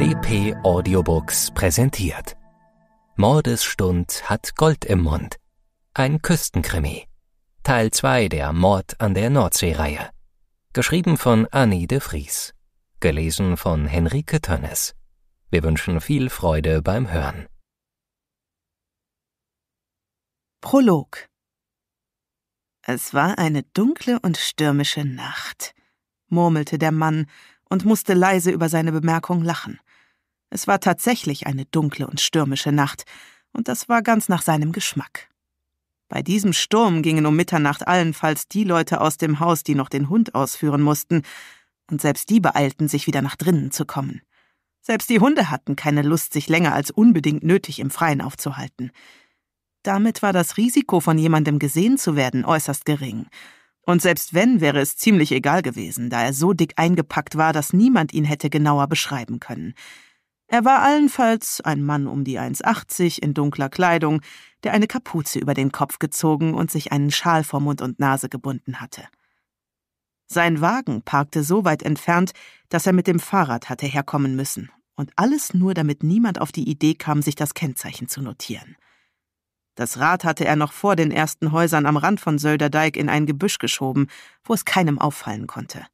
DP Audiobooks präsentiert. Mordesstund hat Gold im Mund. Ein Küstenkrimi. Teil 2 der Mord an der Nordsee-Reihe. Geschrieben von Annie de Vries. Gelesen von Henrike Tönnes. Wir wünschen viel Freude beim Hören. Prolog Es war eine dunkle und stürmische Nacht, murmelte der Mann und musste leise über seine Bemerkung lachen. Es war tatsächlich eine dunkle und stürmische Nacht, und das war ganz nach seinem Geschmack. Bei diesem Sturm gingen um Mitternacht allenfalls die Leute aus dem Haus, die noch den Hund ausführen mussten, und selbst die beeilten sich wieder nach drinnen zu kommen. Selbst die Hunde hatten keine Lust, sich länger als unbedingt nötig im Freien aufzuhalten. Damit war das Risiko, von jemandem gesehen zu werden, äußerst gering. Und selbst wenn, wäre es ziemlich egal gewesen, da er so dick eingepackt war, dass niemand ihn hätte genauer beschreiben können. Er war allenfalls ein Mann um die 1,80 in dunkler Kleidung, der eine Kapuze über den Kopf gezogen und sich einen Schal vor Mund und Nase gebunden hatte. Sein Wagen parkte so weit entfernt, dass er mit dem Fahrrad hatte herkommen müssen, und alles nur, damit niemand auf die Idee kam, sich das Kennzeichen zu notieren. Das Rad hatte er noch vor den ersten Häusern am Rand von Sölderdeig in ein Gebüsch geschoben, wo es keinem auffallen konnte.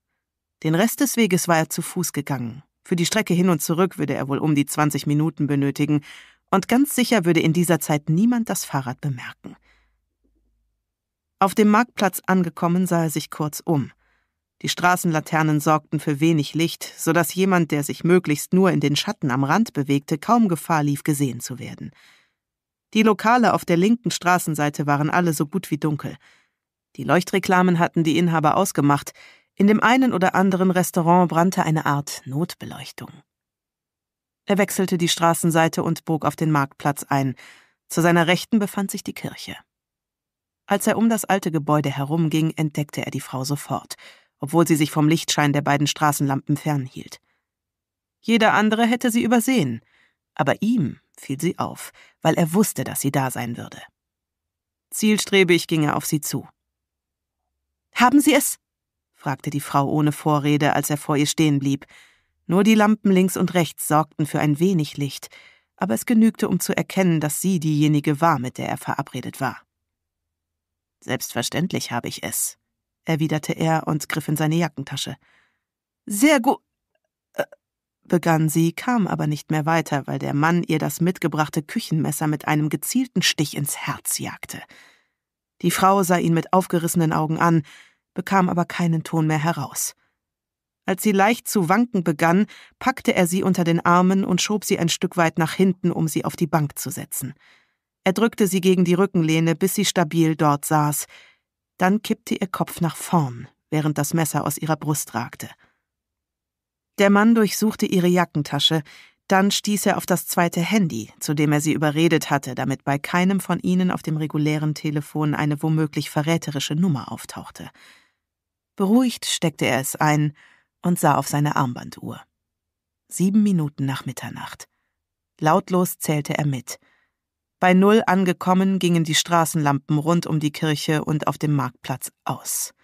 Den Rest des Weges war er zu Fuß gegangen, für die Strecke hin und zurück würde er wohl um die 20 Minuten benötigen, und ganz sicher würde in dieser Zeit niemand das Fahrrad bemerken. Auf dem Marktplatz angekommen, sah er sich kurz um. Die Straßenlaternen sorgten für wenig Licht, so dass jemand, der sich möglichst nur in den Schatten am Rand bewegte, kaum Gefahr lief, gesehen zu werden. Die Lokale auf der linken Straßenseite waren alle so gut wie dunkel. Die Leuchtreklamen hatten die Inhaber ausgemacht, in dem einen oder anderen Restaurant brannte eine Art Notbeleuchtung. Er wechselte die Straßenseite und bog auf den Marktplatz ein. Zu seiner Rechten befand sich die Kirche. Als er um das alte Gebäude herumging, entdeckte er die Frau sofort, obwohl sie sich vom Lichtschein der beiden Straßenlampen fernhielt. Jeder andere hätte sie übersehen, aber ihm fiel sie auf, weil er wusste, dass sie da sein würde. Zielstrebig ging er auf sie zu. Haben Sie es? fragte die Frau ohne Vorrede, als er vor ihr stehen blieb. Nur die Lampen links und rechts sorgten für ein wenig Licht, aber es genügte, um zu erkennen, dass sie diejenige war, mit der er verabredet war. Selbstverständlich habe ich es, erwiderte er und griff in seine Jackentasche. Sehr gut, äh, begann sie, kam aber nicht mehr weiter, weil der Mann ihr das mitgebrachte Küchenmesser mit einem gezielten Stich ins Herz jagte. Die Frau sah ihn mit aufgerissenen Augen an, bekam aber keinen Ton mehr heraus. Als sie leicht zu wanken begann, packte er sie unter den Armen und schob sie ein Stück weit nach hinten, um sie auf die Bank zu setzen. Er drückte sie gegen die Rückenlehne, bis sie stabil dort saß. Dann kippte ihr Kopf nach vorn, während das Messer aus ihrer Brust ragte. Der Mann durchsuchte ihre Jackentasche, dann stieß er auf das zweite Handy, zu dem er sie überredet hatte, damit bei keinem von ihnen auf dem regulären Telefon eine womöglich verräterische Nummer auftauchte. Beruhigt steckte er es ein und sah auf seine Armbanduhr. Sieben Minuten nach Mitternacht. Lautlos zählte er mit. Bei Null angekommen gingen die Straßenlampen rund um die Kirche und auf dem Marktplatz aus.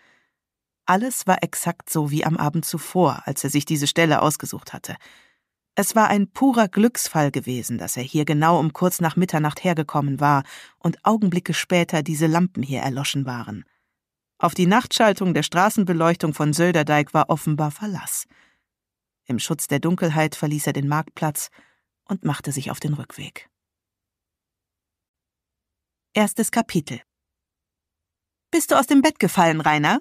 Alles war exakt so wie am Abend zuvor, als er sich diese Stelle ausgesucht hatte. Es war ein purer Glücksfall gewesen, dass er hier genau um kurz nach Mitternacht hergekommen war und Augenblicke später diese Lampen hier erloschen waren. Auf die Nachtschaltung der Straßenbeleuchtung von Söderdeig war offenbar Verlass. Im Schutz der Dunkelheit verließ er den Marktplatz und machte sich auf den Rückweg. Erstes Kapitel Bist du aus dem Bett gefallen, Rainer?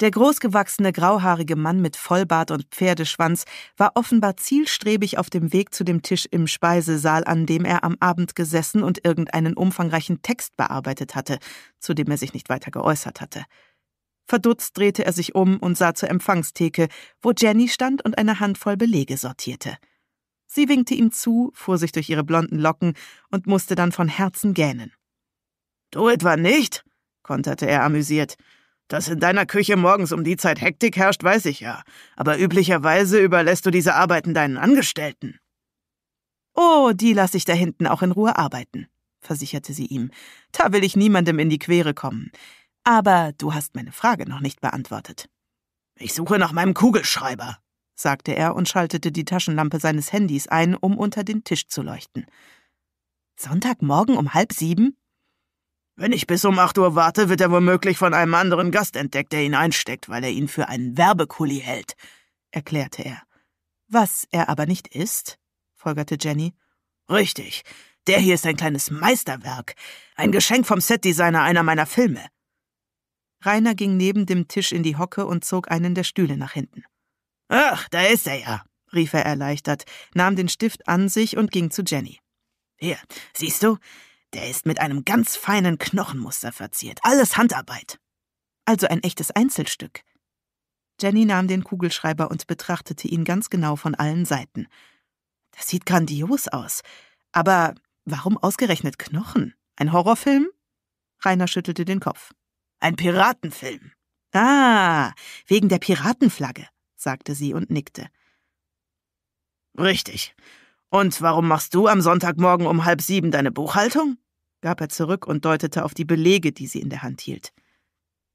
Der großgewachsene grauhaarige Mann mit Vollbart und Pferdeschwanz war offenbar zielstrebig auf dem Weg zu dem Tisch im Speisesaal, an dem er am Abend gesessen und irgendeinen umfangreichen Text bearbeitet hatte, zu dem er sich nicht weiter geäußert hatte. Verdutzt drehte er sich um und sah zur Empfangstheke, wo Jenny stand und eine Handvoll Belege sortierte. Sie winkte ihm zu, fuhr sich durch ihre blonden Locken und musste dann von Herzen gähnen. Du etwa nicht? konterte er amüsiert. Dass in deiner Küche morgens um die Zeit Hektik herrscht, weiß ich ja, aber üblicherweise überlässt du diese Arbeiten deinen Angestellten. Oh, die lasse ich da hinten auch in Ruhe arbeiten, versicherte sie ihm. Da will ich niemandem in die Quere kommen. Aber du hast meine Frage noch nicht beantwortet. Ich suche nach meinem Kugelschreiber, sagte er und schaltete die Taschenlampe seines Handys ein, um unter den Tisch zu leuchten. Sonntagmorgen um halb sieben? Wenn ich bis um 8 Uhr warte, wird er womöglich von einem anderen Gast entdeckt, der ihn einsteckt, weil er ihn für einen Werbekulli hält, erklärte er. Was er aber nicht ist, folgerte Jenny. Richtig. Der hier ist ein kleines Meisterwerk. Ein Geschenk vom Setdesigner einer meiner Filme. Rainer ging neben dem Tisch in die Hocke und zog einen der Stühle nach hinten. Ach, da ist er ja, rief er erleichtert, nahm den Stift an sich und ging zu Jenny. Hier, siehst du, der ist mit einem ganz feinen Knochenmuster verziert. Alles Handarbeit. Also ein echtes Einzelstück. Jenny nahm den Kugelschreiber und betrachtete ihn ganz genau von allen Seiten. Das sieht grandios aus. Aber warum ausgerechnet Knochen? Ein Horrorfilm? Rainer schüttelte den Kopf. Ein Piratenfilm. Ah, wegen der Piratenflagge, sagte sie und nickte. Richtig. Und warum machst du am Sonntagmorgen um halb sieben deine Buchhaltung? gab er zurück und deutete auf die Belege, die sie in der Hand hielt.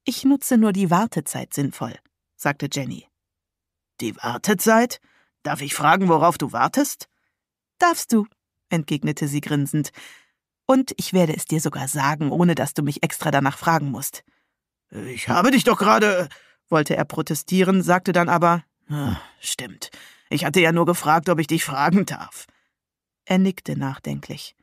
Ich nutze nur die Wartezeit sinnvoll, sagte Jenny. Die Wartezeit? Darf ich fragen, worauf du wartest? Darfst du, entgegnete sie grinsend. Und ich werde es dir sogar sagen, ohne dass du mich extra danach fragen musst. Ich habe dich doch gerade, wollte er protestieren, sagte dann aber, ah, stimmt. Ich hatte ja nur gefragt, ob ich dich fragen darf. Er nickte nachdenklich.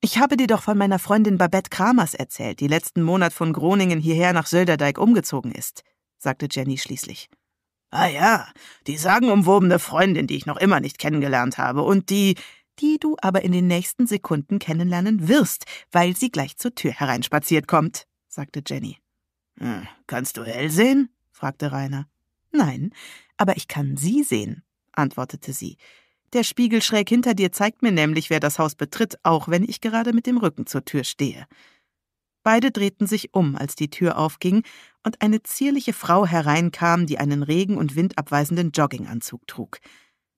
Ich habe dir doch von meiner Freundin Babette Kramers erzählt, die letzten Monat von Groningen hierher nach Sölderdijk umgezogen ist, sagte Jenny schließlich. Ah ja, die sagenumwobene Freundin, die ich noch immer nicht kennengelernt habe und die, die du aber in den nächsten Sekunden kennenlernen wirst, weil sie gleich zur Tür hereinspaziert kommt, sagte Jenny. Hm, kannst du hell sehen? fragte Rainer. Nein, aber ich kann Sie sehen, antwortete sie. Der Spiegel schräg hinter dir zeigt mir nämlich, wer das Haus betritt, auch wenn ich gerade mit dem Rücken zur Tür stehe. Beide drehten sich um, als die Tür aufging und eine zierliche Frau hereinkam, die einen regen- und windabweisenden Jogginganzug trug.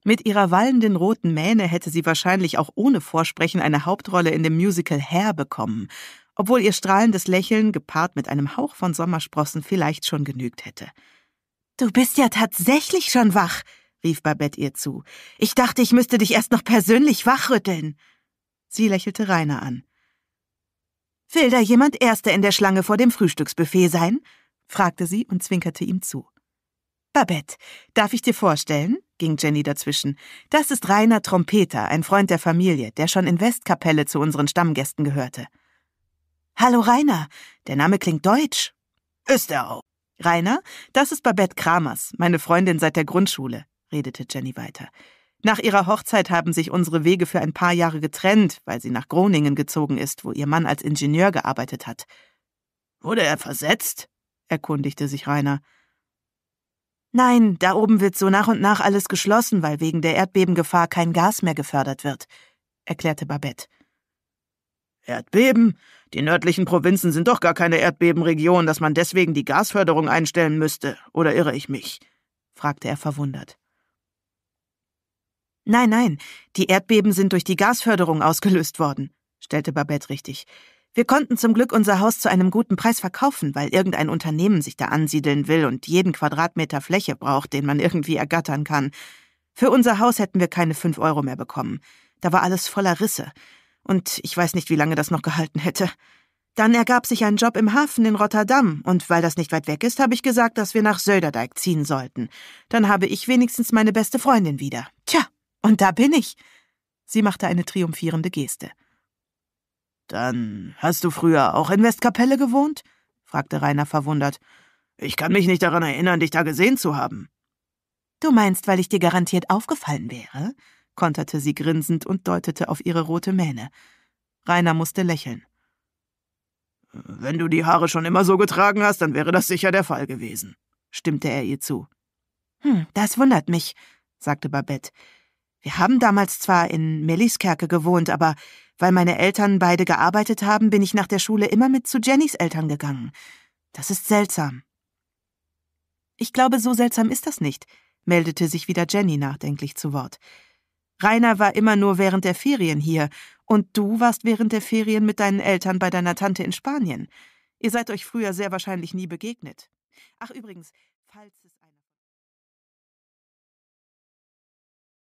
Mit ihrer wallenden roten Mähne hätte sie wahrscheinlich auch ohne Vorsprechen eine Hauptrolle in dem Musical Hair bekommen, obwohl ihr strahlendes Lächeln gepaart mit einem Hauch von Sommersprossen vielleicht schon genügt hätte. Du bist ja tatsächlich schon wach, rief Babette ihr zu. Ich dachte, ich müsste dich erst noch persönlich wachrütteln. Sie lächelte Rainer an. Will da jemand Erster in der Schlange vor dem Frühstücksbuffet sein? fragte sie und zwinkerte ihm zu. Babette, darf ich dir vorstellen? ging Jenny dazwischen. Das ist Rainer Trompeter, ein Freund der Familie, der schon in Westkapelle zu unseren Stammgästen gehörte. Hallo Rainer, der Name klingt deutsch. Ist er auch, Rainer, das ist Babette Kramers, meine Freundin seit der Grundschule, redete Jenny weiter. Nach ihrer Hochzeit haben sich unsere Wege für ein paar Jahre getrennt, weil sie nach Groningen gezogen ist, wo ihr Mann als Ingenieur gearbeitet hat. Wurde er versetzt? erkundigte sich Rainer. Nein, da oben wird so nach und nach alles geschlossen, weil wegen der Erdbebengefahr kein Gas mehr gefördert wird, erklärte Babette. Erdbeben? Die nördlichen Provinzen sind doch gar keine Erdbebenregion, dass man deswegen die Gasförderung einstellen müsste, oder irre ich mich? fragte er verwundert. Nein, nein, die Erdbeben sind durch die Gasförderung ausgelöst worden, stellte Babette richtig. Wir konnten zum Glück unser Haus zu einem guten Preis verkaufen, weil irgendein Unternehmen sich da ansiedeln will und jeden Quadratmeter Fläche braucht, den man irgendwie ergattern kann. Für unser Haus hätten wir keine fünf Euro mehr bekommen. Da war alles voller Risse und ich weiß nicht, wie lange das noch gehalten hätte. Dann ergab sich ein Job im Hafen in Rotterdam, und weil das nicht weit weg ist, habe ich gesagt, dass wir nach Söderdijk ziehen sollten. Dann habe ich wenigstens meine beste Freundin wieder. Tja, und da bin ich. Sie machte eine triumphierende Geste. Dann hast du früher auch in Westkapelle gewohnt? fragte Rainer verwundert. Ich kann mich nicht daran erinnern, dich da gesehen zu haben. Du meinst, weil ich dir garantiert aufgefallen wäre? konterte sie grinsend und deutete auf ihre rote Mähne. Rainer musste lächeln. Wenn du die Haare schon immer so getragen hast, dann wäre das sicher der Fall gewesen, stimmte er ihr zu. Hm, das wundert mich, sagte Babette. Wir haben damals zwar in Melliskerke gewohnt, aber weil meine Eltern beide gearbeitet haben, bin ich nach der Schule immer mit zu Jennys Eltern gegangen. Das ist seltsam. Ich glaube, so seltsam ist das nicht, meldete sich wieder Jenny nachdenklich zu Wort. Rainer war immer nur während der Ferien hier und du warst während der Ferien mit deinen Eltern bei deiner Tante in Spanien. Ihr seid euch früher sehr wahrscheinlich nie begegnet. Ach übrigens, falls es